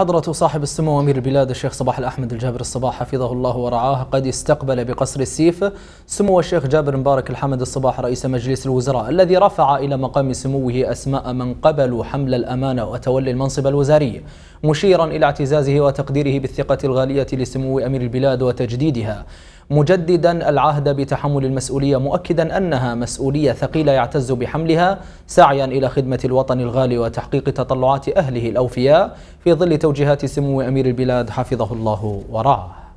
حضرة صاحب السمو أمير البلاد الشيخ صباح الأحمد الجابر الصباح حفظه الله ورعاه قد استقبل بقصر السيف سمو الشيخ جابر مبارك الحمد الصباح رئيس مجلس الوزراء الذي رفع إلى مقام سموه أسماء من قبلوا حمل الأمانة وتولي المنصب الوزاري مشيرا إلى اعتزازه وتقديره بالثقة الغالية لسمو أمير البلاد وتجديدها مجددا العهد بتحمل المسؤولية مؤكدا أنها مسؤولية ثقيلة يعتز بحملها سعيا إلى خدمة الوطن الغالي وتحقيق تطلعات أهله الأوفياء في ظل توجيهات سمو أمير البلاد حفظه الله ورعاه